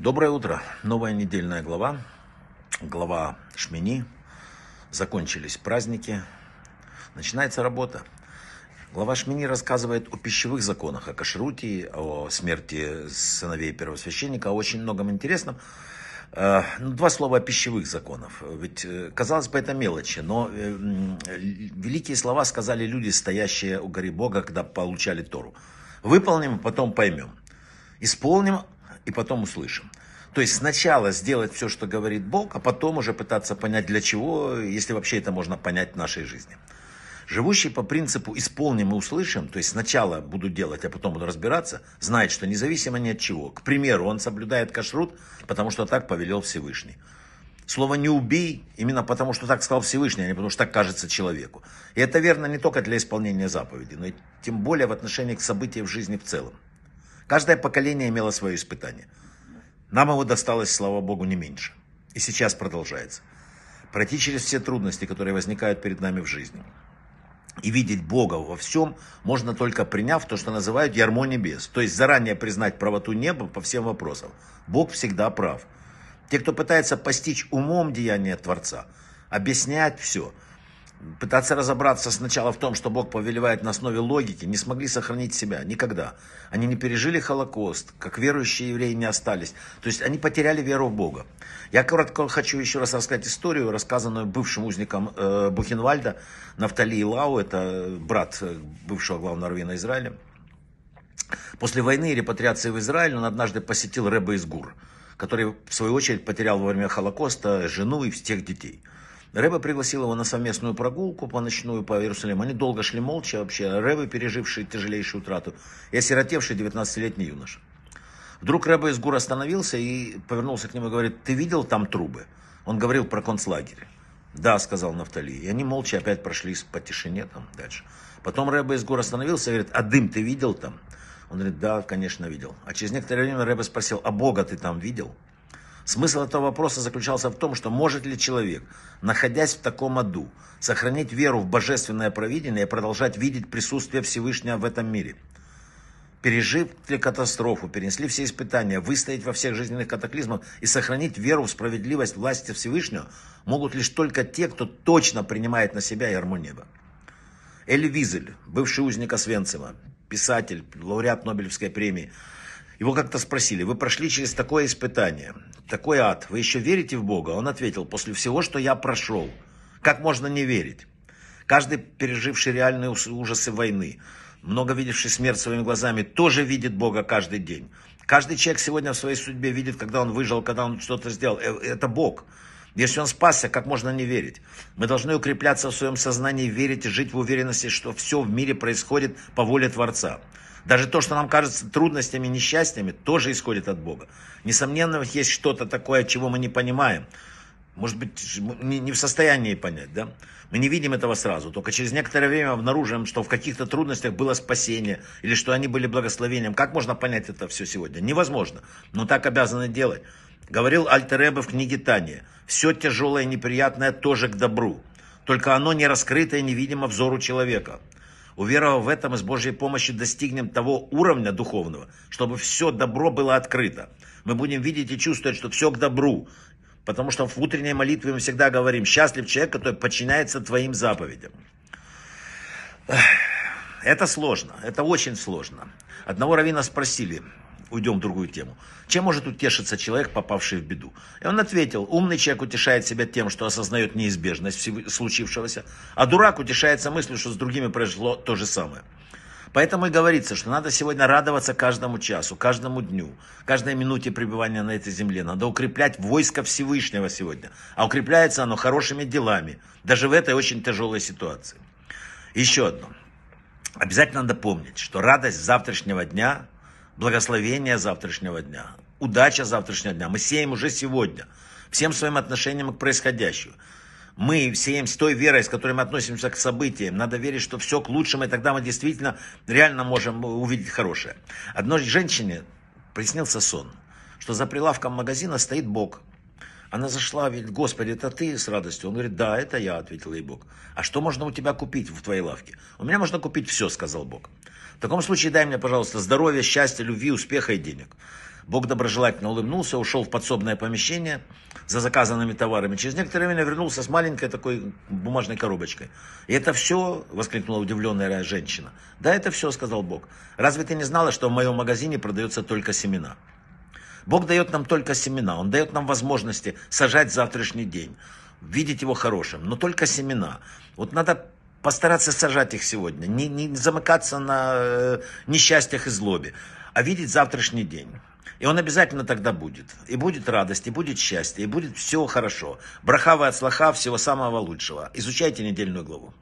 Доброе утро. Новая недельная глава. Глава Шмини. Закончились праздники. Начинается работа. Глава Шмини рассказывает о пищевых законах, о кашруте, о смерти сыновей первосвященника, о очень многом интересном. Э, ну, два слова о пищевых законах. Ведь, э, казалось бы, это мелочи, но э, великие слова сказали люди, стоящие у горы Бога, когда получали Тору. Выполним, потом поймем. Исполним, и потом услышим. То есть сначала сделать все, что говорит Бог, а потом уже пытаться понять, для чего, если вообще это можно понять в нашей жизни. Живущий по принципу «исполним и услышим», то есть сначала буду делать, а потом буду разбираться, знает, что независимо ни от чего. К примеру, он соблюдает кашрут, потому что так повелел Всевышний. Слово «не убей» именно потому, что так сказал Всевышний, а не потому, что так кажется человеку. И это верно не только для исполнения заповеди, но и тем более в отношении к событиям в жизни в целом. Каждое поколение имело свое испытание. Нам его досталось, слава богу, не меньше. И сейчас продолжается. Пройти через все трудности, которые возникают перед нами в жизни. И видеть Бога во всем можно только приняв то, что называют ярмо небес. То есть заранее признать правоту неба по всем вопросам. Бог всегда прав. Те, кто пытается постичь умом деяния Творца, объяснять все – пытаться разобраться сначала в том, что Бог повелевает на основе логики, не смогли сохранить себя никогда. Они не пережили Холокост, как верующие евреи не остались. То есть они потеряли веру в Бога. Я коротко хочу еще раз рассказать историю, рассказанную бывшим узником э, Бухенвальда, Нафтали Илау, это брат э, бывшего главного раввина Израиля. После войны и репатриации в Израиль он однажды посетил Рэба Изгур, который в свою очередь потерял во время Холокоста жену и всех детей. Рэбе пригласил его на совместную прогулку по ночную по Иерусалиму. Они долго шли молча вообще. А Рэбе, переживший тяжелейшую утрату, и осиротевший 19-летний юноша. Вдруг Рэбе из гор остановился и повернулся к нему и говорит, ты видел там трубы? Он говорил про концлагерь. Да, сказал Нафтали. И они молча опять прошли по тишине там дальше. Потом Рэбе из гор остановился и говорит, а дым ты видел там? Он говорит, да, конечно, видел. А через некоторое время Рэбе спросил, а Бога ты там видел? Смысл этого вопроса заключался в том, что может ли человек, находясь в таком аду, сохранить веру в божественное провидение и продолжать видеть присутствие Всевышнего в этом мире? Пережив ли катастрофу, перенесли все испытания, выстоять во всех жизненных катаклизмах и сохранить веру в справедливость власти Всевышнего могут лишь только те, кто точно принимает на себя ярмо неба. Эль Визель, бывший узник Освенцима, писатель, лауреат Нобелевской премии, его как-то спросили, вы прошли через такое испытание, такой ад, вы еще верите в Бога? Он ответил, после всего, что я прошел, как можно не верить? Каждый, переживший реальные ужасы войны, много видевший смерть своими глазами, тоже видит Бога каждый день. Каждый человек сегодня в своей судьбе видит, когда он выжил, когда он что-то сделал. Э, это Бог. Если он спасся, как можно не верить? Мы должны укрепляться в своем сознании, верить и жить в уверенности, что все в мире происходит по воле Творца. Даже то, что нам кажется трудностями, несчастьями, тоже исходит от Бога. Несомненно, есть что-то такое, чего мы не понимаем. Может быть, не в состоянии понять, да? Мы не видим этого сразу, только через некоторое время обнаружим, что в каких-то трудностях было спасение, или что они были благословением. Как можно понять это все сегодня? Невозможно, но так обязаны делать. Говорил Альтеребе в книге Тания, все тяжелое и неприятное тоже к добру, только оно не раскрыто и невидимо взору человека. Уверовав в этом, и с Божьей помощью достигнем того уровня духовного, чтобы все добро было открыто. Мы будем видеть и чувствовать, что все к добру. Потому что в утренней молитве мы всегда говорим, счастлив человек, который подчиняется твоим заповедям. Это сложно, это очень сложно. Одного равина спросили, уйдем в другую тему. Чем может утешиться человек, попавший в беду? И он ответил, умный человек утешает себя тем, что осознает неизбежность случившегося, а дурак утешается мыслью, что с другими произошло то же самое. Поэтому и говорится, что надо сегодня радоваться каждому часу, каждому дню, каждой минуте пребывания на этой земле. Надо укреплять войско Всевышнего сегодня. А укрепляется оно хорошими делами, даже в этой очень тяжелой ситуации. Еще одно. Обязательно надо помнить, что радость завтрашнего дня благословение завтрашнего дня, удача завтрашнего дня. Мы сеем уже сегодня, всем своим отношением к происходящему. Мы сеем с той верой, с которой мы относимся к событиям. Надо верить, что все к лучшему, и тогда мы действительно реально можем э, увидеть хорошее. Одной женщине приснился сон, что за прилавком магазина стоит Бог она зашла, говорит, Господи, это ты с радостью? Он говорит, да, это я, ответил ей Бог. А что можно у тебя купить в твоей лавке? У меня можно купить все, сказал Бог. В таком случае дай мне, пожалуйста, здоровья, счастья, любви, успеха и денег. Бог доброжелательно улыбнулся, ушел в подсобное помещение за заказанными товарами. Через некоторое время вернулся с маленькой такой бумажной коробочкой. И это все, воскликнула удивленная женщина. Да, это все, сказал Бог. Разве ты не знала, что в моем магазине продаются только семена? Бог дает нам только семена, Он дает нам возможности сажать завтрашний день, видеть его хорошим, но только семена. Вот надо постараться сажать их сегодня, не, не замыкаться на э, несчастьях и злобе, а видеть завтрашний день. И он обязательно тогда будет. И будет радость, и будет счастье, и будет все хорошо. Брахава от слаха, всего самого лучшего. Изучайте недельную главу.